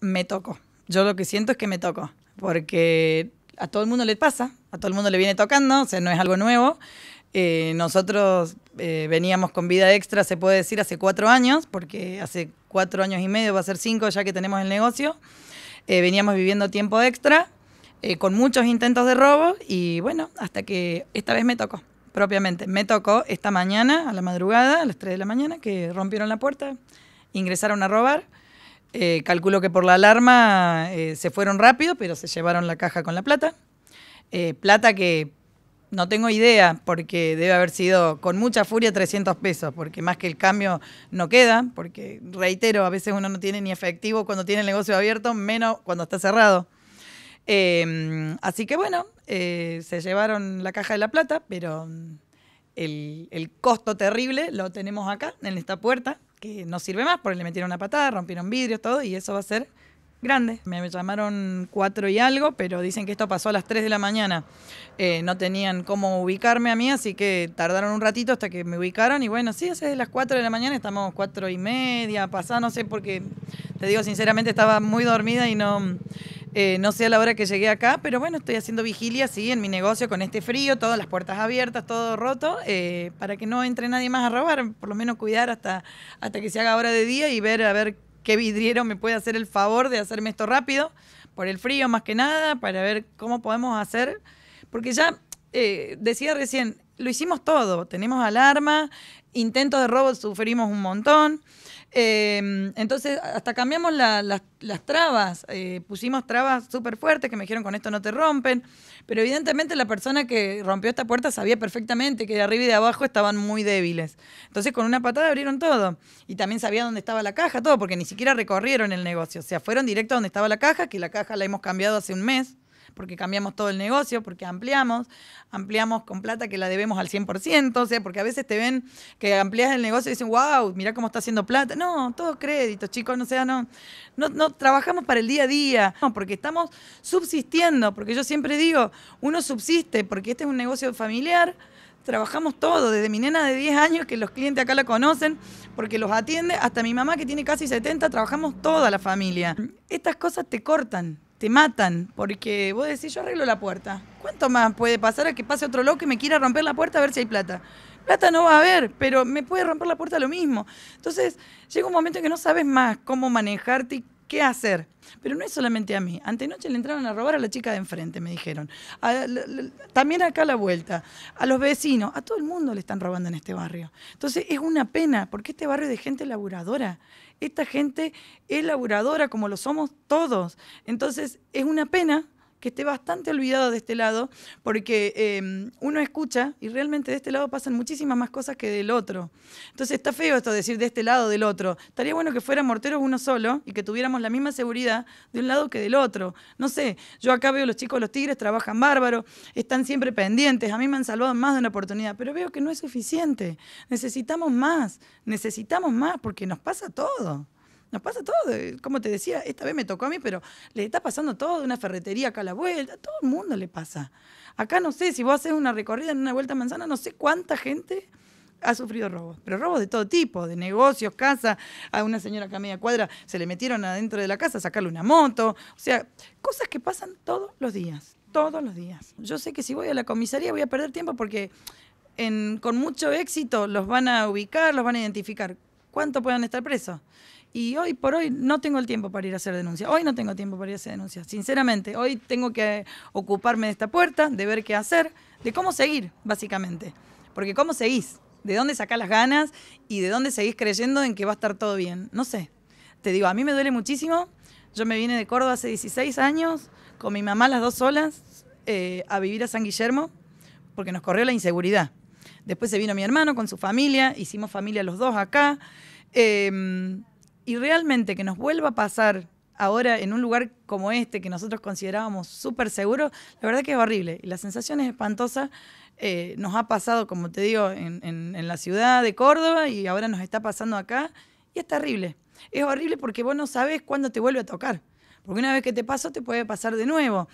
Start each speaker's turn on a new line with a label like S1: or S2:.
S1: me tocó, Yo lo que siento es que me toco, porque a todo el mundo le pasa, a todo el mundo le viene tocando, o sea, no es algo nuevo. Eh, nosotros eh, veníamos con vida extra, se puede decir, hace cuatro años, porque hace cuatro años y medio, va a ser cinco ya que tenemos el negocio. Eh, veníamos viviendo tiempo extra, con muchos intentos de robo, y bueno, hasta que esta vez me tocó, propiamente. Me tocó esta mañana, a la madrugada, a las tres de la mañana, que rompieron la puerta, ingresaron a robar. Eh, calculo que por la alarma eh, se fueron rápido, pero se llevaron la caja con la plata. Eh, plata que no tengo idea, porque debe haber sido con mucha furia 300 pesos, porque más que el cambio no queda, porque reitero, a veces uno no tiene ni efectivo cuando tiene el negocio abierto, menos cuando está cerrado. Em, así que bueno, se llevaron la caja de la plata, pero el costo terrible lo tenemos acá, en esta puerta que no sirve más porque le metieron una patada, rompieron vidrios, todo, y eso va a ser grande. Me llamaron cuatro y algo, pero dicen que esto pasó a las tres de la mañana. Eh, no tenían cómo ubicarme a mí, así que tardaron un ratito hasta que me ubicaron. Y bueno, sí, hace las cuatro de la mañana, estamos cuatro y media, pasada, no sé, porque te digo sinceramente, estaba muy dormida y no eh, no sé a la hora que llegué acá, pero bueno, estoy haciendo vigilia, sí, en mi negocio con este frío, todas las puertas abiertas, todo roto, eh, para que no entre nadie más a robar, por lo menos cuidar hasta, hasta que se haga hora de día y ver a ver qué vidriero me puede hacer el favor de hacerme esto rápido, por el frío más que nada, para ver cómo podemos hacer, porque ya eh, decía recién, lo hicimos todo, tenemos alarma, intentos de robo sufrimos un montón. Em, entonces, hasta cambiamos las trabas, eh, pusimos trabas súper fuertes que me dijeron con esto no te rompen, pero evidentemente la persona que rompió esta puerta sabía perfectamente que de arriba y de abajo estaban muy débiles. Entonces, con una patada abrieron todo y también sabía dónde estaba la caja, todo, porque ni siquiera recorrieron el negocio, o sea, fueron directo a donde estaba la caja, que la caja la hemos cambiado hace un mes porque cambiamos todo el negocio, porque ampliamos, ampliamos con plata que la debemos al 100%, o sea, porque a veces te ven que amplias el negocio y dicen, wow, mirá cómo está haciendo plata. No, todo crédito, chicos, no sea, no, no, trabajamos para el día a día, porque estamos subsistiendo, porque yo siempre digo, uno subsiste, porque este es un negocio familiar, trabajamos todo, desde mi nena de 10 años, que los clientes acá la conocen, porque los atiende, hasta mi mamá que tiene casi 70, trabajamos toda la familia. Estas cosas te cortan, te matan, porque vos decís, yo arreglo la puerta. ¿Cuánto más puede pasar a que pase otro loco y me quiera romper la puerta a ver si hay plata? Plata no va a haber, pero me puede romper la puerta lo mismo. Entonces, llega un momento en que no sabes más cómo manejarte y ¿Qué hacer? Pero no es solamente a mí. Antenoche le entraron a robar a la chica de enfrente, me dijeron. también acá a la vuelta. A los vecinos. A todo el mundo le están robando en este barrio. Entonces es una pena, porque este barrio es de gente laburadora. Esta gente es laburadora como lo somos todos. Entonces es una pena que esté bastante olvidado de este lado, porque em, uno escucha y realmente de este lado pasan muchísimas más cosas que del otro. Entonces está feo esto decir de este lado, del otro. Estaría bueno que fuera morteros uno solo y que tuviéramos la misma seguridad de un lado que del otro. No sé, yo acá veo los chicos, los tigres trabajan bárbaro, están siempre pendientes, a mí me han salvado más de una oportunidad, pero veo que no es suficiente. Necesitamos más, necesitamos más porque nos pasa todo. Nos pasa todo, como te decía, esta vez me tocó a mí, pero le está pasando todo, una ferretería acá a la vuelta, a todo el mundo le pasa. Acá no sé, si vos haces una recorrida en una vuelta a manzana, no sé cuánta gente ha sufrido robos, pero robos de todo tipo, de negocios, casa, a una señora acá a media cuadra se le metieron adentro de la casa a sacarle una moto, o sea, cosas que pasan todos los días, todos los días. Yo sé que si voy a la comisaría voy a perder tiempo porque con mucho éxito los van a ubicar, los van a identificar cuánto puedan estar presos. Y hoy por hoy no tengo el tiempo para ir a hacer denuncia. Hoy no tengo tiempo para ir a hacer denuncia. Sinceramente, hoy tengo que ocuparme de esta puerta, de ver qué hacer, de cómo seguir, básicamente. Porque cómo seguís, de dónde sacás las ganas y de dónde seguís creyendo en que va a estar todo bien. No sé. Te digo, a mí me duele muchísimo. Yo me vine de Córdoba hace 16 años, con mi mamá las dos solas, eh, a vivir a San Guillermo, porque nos corrió la inseguridad. Después se vino mi hermano con su familia, hicimos familia los dos acá. Em, y realmente que nos vuelva a pasar ahora en un lugar como este, que nosotros considerábamos súper seguro, la verdad que es horrible. Y la sensación es espantosa. Eh, nos ha pasado, como te digo, en, la ciudad de Córdoba y ahora nos está pasando acá. Y es terrible. Es horrible porque vos no sabes cuándo te vuelve a tocar. Porque una vez que te pasó, te puede pasar de nuevo.